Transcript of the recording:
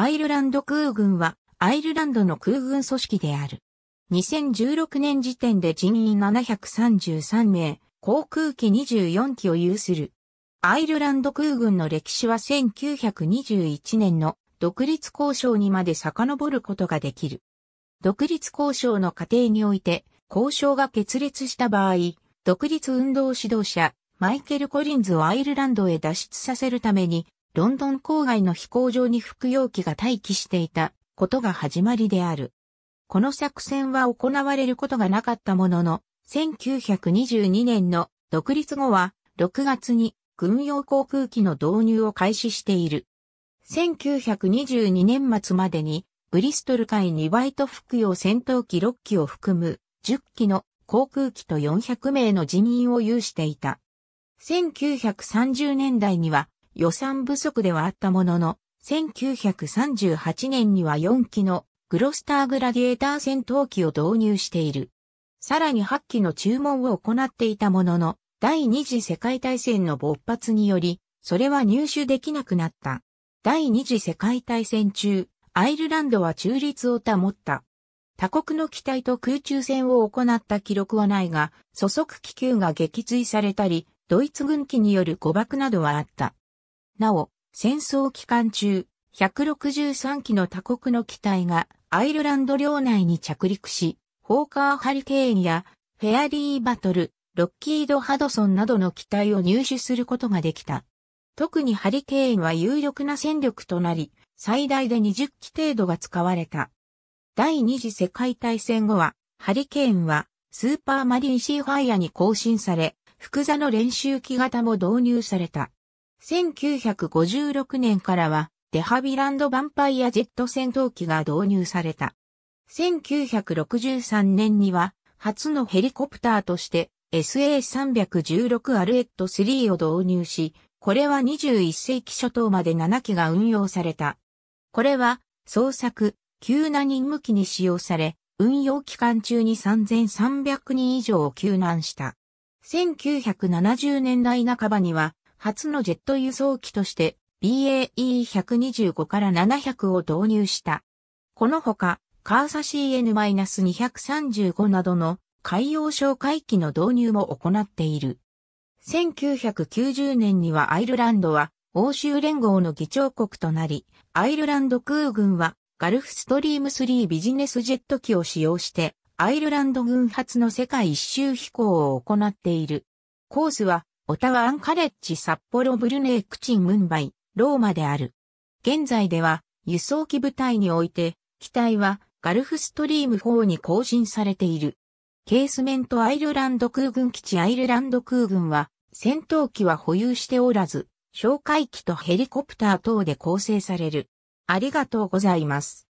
アイルランド空軍はアイルランドの空軍組織である。2016年時点で人員733名、航空機24機を有する。アイルランド空軍の歴史は1921年の独立交渉にまで遡ることができる。独立交渉の過程において、交渉が決裂した場合、独立運動指導者、マイケル・コリンズをアイルランドへ脱出させるために、ロンドン郊外の飛行場に服用機が待機していたことが始まりである。この作戦は行われることがなかったものの、1922年の独立後は6月に軍用航空機の導入を開始している。1922年末までにブリストル海2バイト服用戦闘機6機を含む10機の航空機と400名の人員を有していた。1930年代には予算不足ではあったものの、1938年には4機のグロスターグラディエーター戦闘機を導入している。さらに8機の注文を行っていたものの、第二次世界大戦の勃発により、それは入手できなくなった。第二次世界大戦中、アイルランドは中立を保った。他国の機体と空中戦を行った記録はないが、素速気球が撃墜されたり、ドイツ軍機による誤爆などはあった。なお、戦争期間中、163機の他国の機体がアイルランド領内に着陸し、ホーカーハリケーンやフェアリーバトル、ロッキード・ハドソンなどの機体を入手することができた。特にハリケーンは有力な戦力となり、最大で20機程度が使われた。第二次世界大戦後は、ハリケーンはスーパーマリンシーファイアに更新され、複座の練習機型も導入された。1956年からは、デハビランドヴァンパイアジェット戦闘機が導入された。1963年には、初のヘリコプターとして SA316 アルエット3を導入し、これは21世紀初頭まで7機が運用された。これは、捜索、救難任務機に使用され、運用期間中に3300人以上を救難した。1970年代半ばには、初のジェット輸送機として BAE125 から700を導入した。このほか、カーサ CN-235 などの海洋哨戒機の導入も行っている。1990年にはアイルランドは欧州連合の議長国となり、アイルランド空軍はガルフストリーム3ビジネスジェット機を使用して、アイルランド軍発の世界一周飛行を行っている。コースはオタワアンカレッジ札幌ブルネークチンムンバイ、ローマである。現在では、輸送機部隊において、機体はガルフストリーム4に更新されている。ケースメントアイルランド空軍基地アイルランド空軍は、戦闘機は保有しておらず、哨戒機とヘリコプター等で構成される。ありがとうございます。